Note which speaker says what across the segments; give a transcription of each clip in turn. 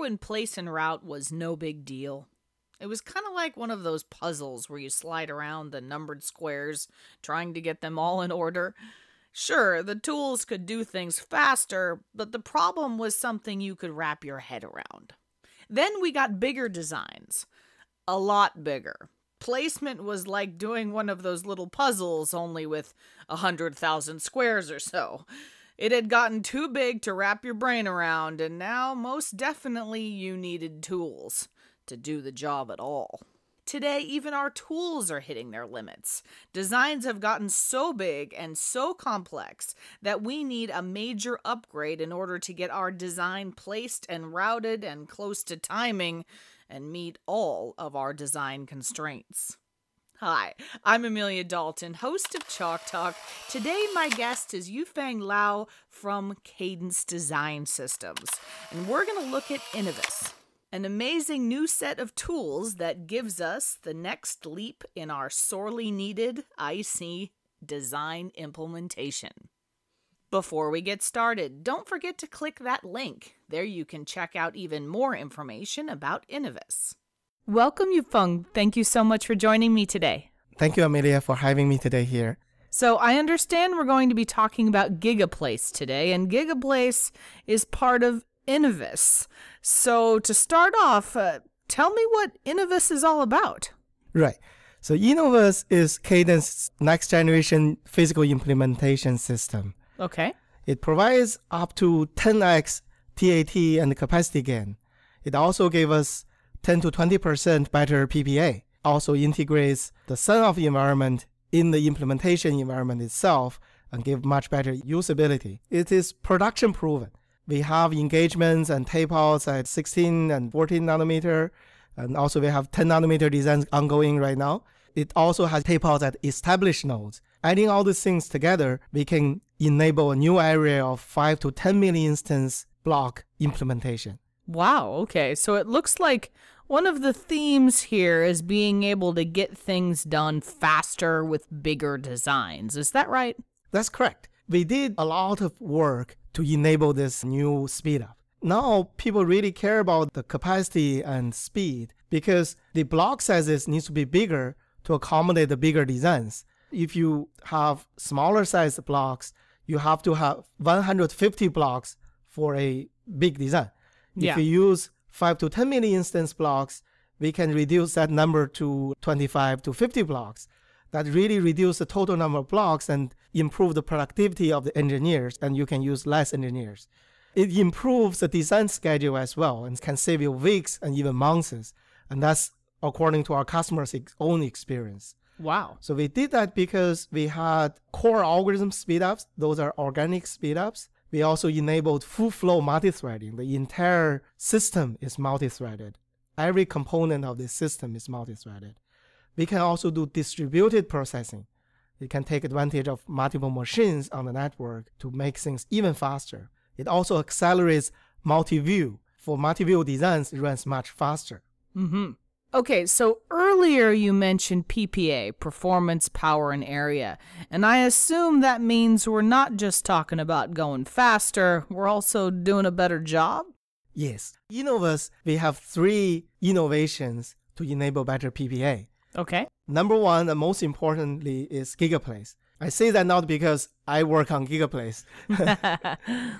Speaker 1: when place and route was no big deal. It was kind of like one of those puzzles where you slide around the numbered squares, trying to get them all in order. Sure, the tools could do things faster, but the problem was something you could wrap your head around. Then we got bigger designs. A lot bigger. Placement was like doing one of those little puzzles, only with a hundred thousand squares or so. It had gotten too big to wrap your brain around, and now most definitely you needed tools to do the job at all. Today, even our tools are hitting their limits. Designs have gotten so big and so complex that we need a major upgrade in order to get our design placed and routed and close to timing and meet all of our design constraints. Hi, I'm Amelia Dalton, host of Chalk Talk. Today, my guest is Yufang Lao from Cadence Design Systems, and we're going to look at Innovus, an amazing new set of tools that gives us the next leap in our sorely needed IC design implementation. Before we get started, don't forget to click that link. There you can check out even more information about Innovus. Welcome, Yufeng. Thank you so much for joining me today.
Speaker 2: Thank you, Amelia, for having me today here.
Speaker 1: So, I understand we're going to be talking about GigaPlace today, and GigaPlace is part of Innovis. So, to start off, uh, tell me what Innovis is all about.
Speaker 2: Right. So, Innovis is Cadence's next generation physical implementation system. Okay. It provides up to 10x TAT and capacity gain. It also gave us 10 to 20% better PPA. Also integrates the sign of environment in the implementation environment itself and give much better usability. It is production proven. We have engagements and tapeouts at 16 and 14 nanometer, and also we have 10 nanometer designs ongoing right now. It also has tapeouts at established nodes. Adding all these things together, we can enable a new area of 5 to 10 million instance block implementation.
Speaker 1: Wow, okay. So it looks like one of the themes here is being able to get things done faster with bigger designs.
Speaker 2: Is that right? That's correct. We did a lot of work to enable this new speed up. Now people really care about the capacity and speed because the block sizes needs to be bigger to accommodate the bigger designs. If you have smaller size blocks, you have to have 150 blocks for a big design. If you use 5 to 10 million instance blocks, we can reduce that number to 25 to 50 blocks. That really reduce the total number of blocks and improve the productivity of the engineers, and you can use less engineers. It improves the design schedule as well and can save you weeks and even months. And that's according to our customers' own experience. Wow. So we did that because we had core algorithm speedups. Those are organic speedups. We also enabled full flow multi-threading. The entire system is multi-threaded. Every component of the system is multi-threaded. We can also do distributed processing. It can take advantage of multiple machines on the network to make things even faster. It also accelerates multi-view. For multi-view designs, it runs much faster.
Speaker 1: Mm-hmm. Okay, so earlier you mentioned PPA, performance, power, and area. And I assume that means we're not just talking about going faster, we're also doing a better
Speaker 2: job? Yes. Innovus, we have three innovations to enable better PPA. Okay. Number one, and most importantly, is GigaPlace. I say that not because I work on GigaPlace.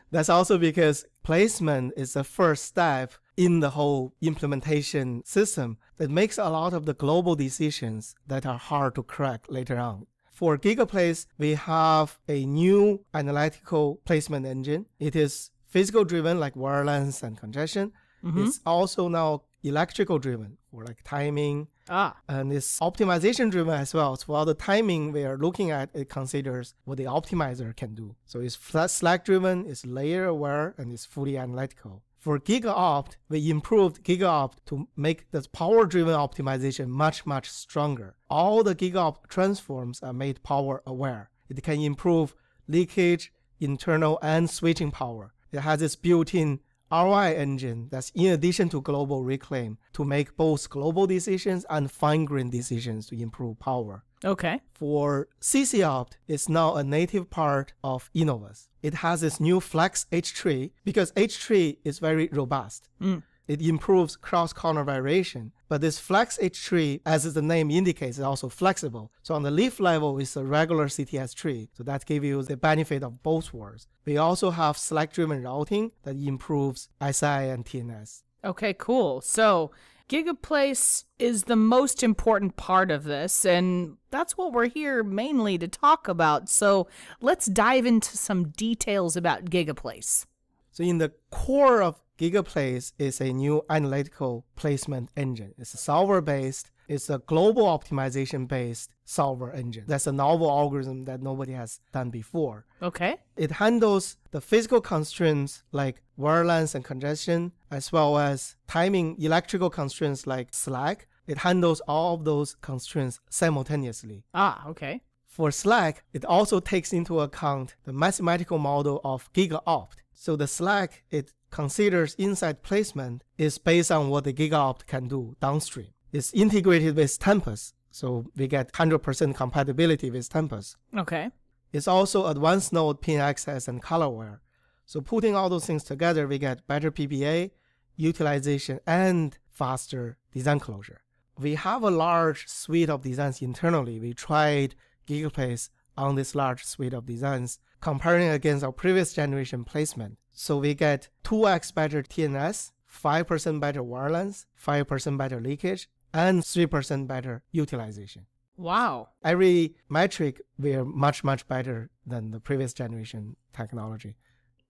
Speaker 2: That's also because placement is the first step in the whole implementation system that makes a lot of the global decisions that are hard to crack later on. For GigaPlace, we have a new analytical placement engine. It is physical driven like wireless and congestion. Mm-hmm. It's also now electrical driven or like timing. Ah. And it's optimization driven as well. So for the timing we are looking at, it considers what the optimizer can do. So it's slack driven, it's layer aware, and it's fully analytical. For GigaOpt, we improved GigaOpt to make the power-driven optimization much, much stronger. All the GigaOpt transforms are made power-aware. It can improve leakage, internal, and switching power. It has its built-in ROI engine that's in addition to global reclaim to make both global decisions and fine-grained decisions to improve power. Okay. For CCOpt, it's now a native part of Innovus. It has this new Flex H tree because H tree is very robust. Mm. It improves cross-corner variation, but this Flex H tree, as the name indicates, is also flexible. So on the leaf level, it's a regular CTS tree. So that gives you the benefit of both worlds. We also have select-driven routing that improves SI and TNS.
Speaker 1: Okay, cool. So Gigaplace is the most important part of this, and that's what we're here mainly to talk about. So let's dive into some details about Gigaplace.
Speaker 2: So in the core of GigaPlace is a new analytical placement engine. It's solver-based. It's a global optimization-based solver engine. That's a novel algorithm that nobody has done before. Okay. It handles the physical constraints like wirelength and congestion, as well as timing electrical constraints like slack. It handles all of those constraints simultaneously.
Speaker 1: Ah, okay.
Speaker 2: For Slack, it also takes into account the mathematical model of GigaOpt, so the slack it considers inside placement is based on what the GigaOpt can do downstream. It's integrated with Tempus, so we get 100% compatibility with Tempus. Okay. It's also advanced node pin access and colorware. So putting all those things together, we get better PPA, utilization, and faster design closure. We have a large suite of designs internally. We tried GigaPlace on this large suite of designs, comparing against our previous generation placement. So we get 2x better TNS, 5% better wireless, 5% better leakage, and 3% better utilization. Wow. Every metric we're much, much better than the previous generation technology.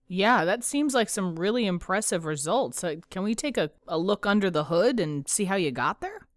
Speaker 1: Yeah, that seems like some really impressive results. Uh, can we take a, a look under the hood and see how you got there?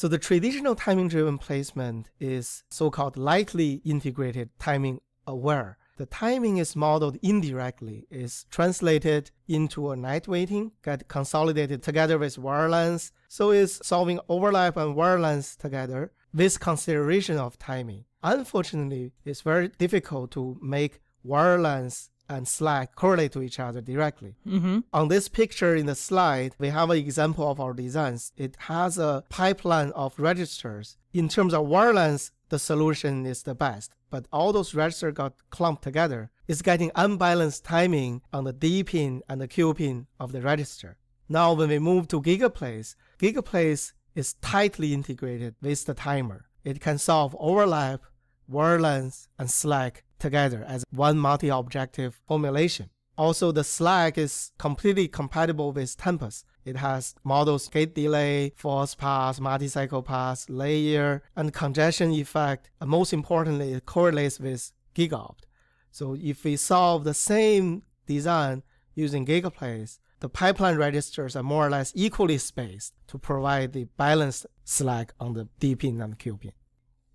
Speaker 2: So the traditional timing-driven placement is so-called lightly integrated timing aware. The timing is modeled indirectly, is translated into a night waiting, get consolidated together with wirelines, so is solving overlap and wirelines together with consideration of timing. Unfortunately, it's very difficult to make wirelines and Slack correlate to each other directly. Mm-hmm. On this picture in the slide, we have an example of our designs. It has a pipeline of registers. In terms of wireless, the solution is the best, but all those registers got clumped together. It's getting unbalanced timing on the D pin and the Q pin of the register. Now, when we move to GigaPlace, GigaPlace is tightly integrated with the timer. It can solve overlap, wireless, and Slack together as one multi-objective formulation. Also, the Slack is completely compatible with Tempest. It has models gate delay, false path, multi-cycle path, layer, and congestion effect. And most importantly, it correlates with GigOpt. So if we solve the same design using GigaPlace, the pipeline registers are more or less equally spaced to provide the balanced slack on the D pin and Q pin.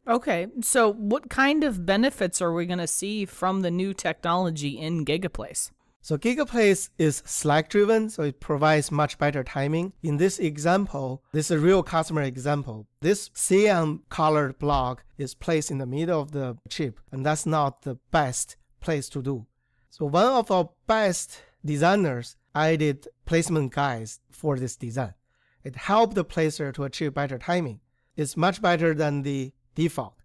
Speaker 1: Okay. So, what kind of benefits are we going to see from the new technology in GigaPlace?
Speaker 2: So GigaPlace is Slack driven, so it provides much better timing. In this example, this is a real customer example. This CM colored block is placed in the middle of the chip, and that's not the best place to do. So one of our best designers added placement guides for this design. It helped the placer to achieve better timing. It's much better than the default.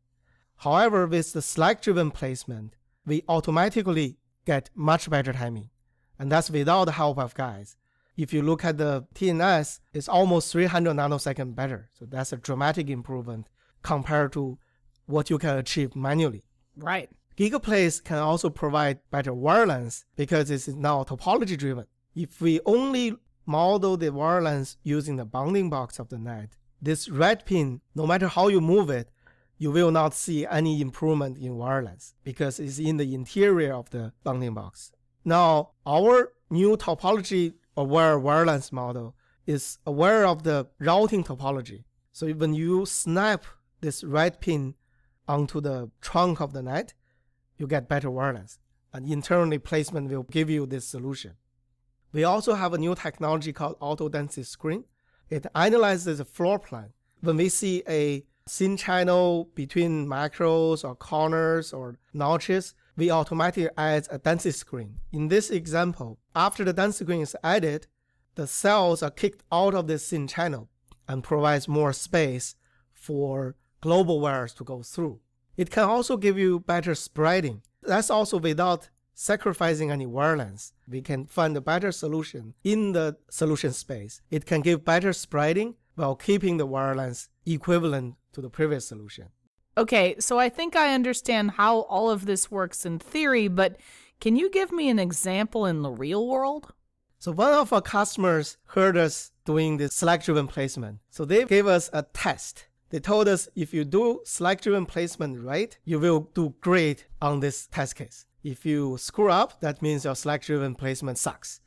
Speaker 2: However, with the slack-driven placement, we automatically get much better timing. And that's without the help of guys. If you look at the TNS, it's almost 300 nanosecond better. So that's a dramatic improvement compared to what you can achieve manually. Right. GigaPlace can also provide better wireless because it's now topology driven. If we only model the wireless using the bounding box of the net, this red pin, no matter how you move it, you will not see any improvement in wireless because it's in the interior of the bounding box. Now, our new topology aware wireless model is aware of the routing topology. So when you snap this red pin onto the trunk of the net, you get better wireless. And internally placement will give you this solution. We also have a new technology called auto density screen. It analyzes the floor plan. When we see a thin channel between macros or corners or notches, we automatically add a density screen. In this example, after the density screen is added, the cells are kicked out of this thin channel and provides more space for global wires to go through. It can also give you better spreading. That's also without sacrificing any wire length. We can find a better solution in the solution space. It can give better spreading while keeping the wire length equivalent to the previous solution.
Speaker 1: Okay, so I think I understand how all of this works in theory, but can you give me an example in the real world? So
Speaker 2: one of our customers heard us doing this select-driven placement. So they gave us a test. They told us if you do select-driven placement right, you will do great on this test case. If you screw up, that means your select-driven placement sucks.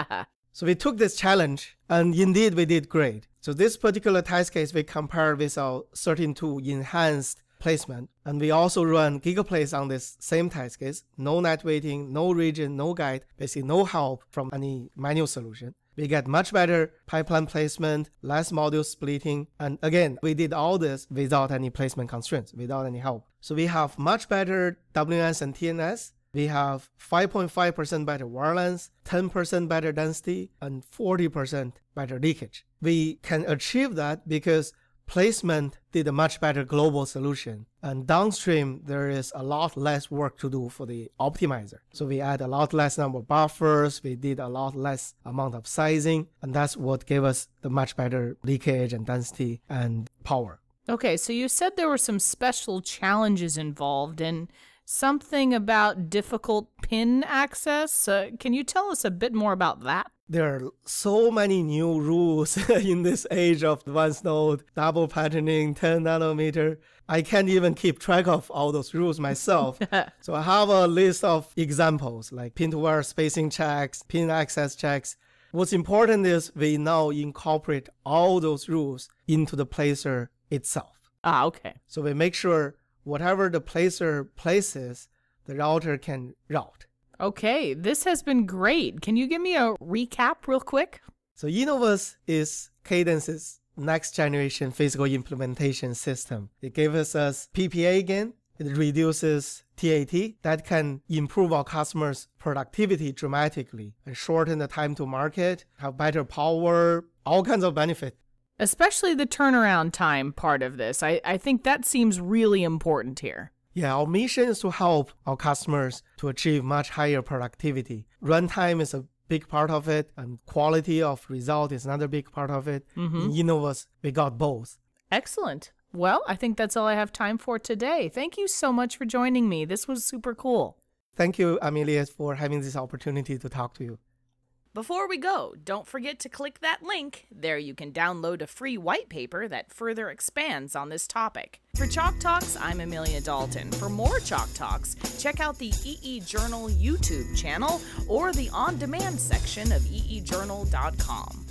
Speaker 2: so we took this challenge, and indeed we did great. So this particular test case, we compare with our 13.2 enhanced placement. And we also run GigaPlace on this same test case, no net weighting, no region, no guide, basically no help from any manual solution. We get much better pipeline placement, less module splitting. And again, we did all this without any placement constraints, without any help. So we have much better WNS and TNS. We have 5.5% better wireless, 10% better density, and 40% better leakage we can achieve that because placement did a much better global solution. And downstream, there is a lot less work to do for the optimizer. So we add a lot less number of buffers, we did a lot less amount of sizing, and that's what gave us the much better leakage and density and power.
Speaker 1: Okay, so you said there were some special challenges involved and something about difficult pin access. Uh, can you tell us a bit more about that?
Speaker 2: there are so many new rules in this age of advanced node, double patterning, 10 nanometer. I can't even keep track of all those rules myself. so I have a list of examples like pin to wire spacing checks, pin access checks. What's important is we now incorporate all those rules into the placer itself. Ah, okay. So we make sure whatever the placer places, the router can route. Okay, this has been great. Can you give me a recap real quick? So, Universe is Cadence's next generation physical implementation system. It gives us PPA again, it reduces TAT that can improve our customers' productivity dramatically and shorten the time to market, have better power, all kinds of benefit. Especially the turnaround time
Speaker 1: part of this. I, I think that seems really important here.
Speaker 2: Yeah, our mission is to help our customers to achieve much higher productivity. Runtime is a big part of it, and quality of result is another big part of it. Mm-hmm. In Innovus, we got both.
Speaker 1: Excellent. Well, I think that's all I have time for today. Thank you so much for joining me. This was super
Speaker 2: cool. Thank you, Amelia, for having this opportunity to talk to you.
Speaker 1: Before we go, don't forget to click that link. There you can download a free white paper that further expands on this topic. For Chalk Talks, I'm Amelia Dalton. For more Chalk Talks, check out the EE Journal YouTube channel or the on demand section of eejournal.com.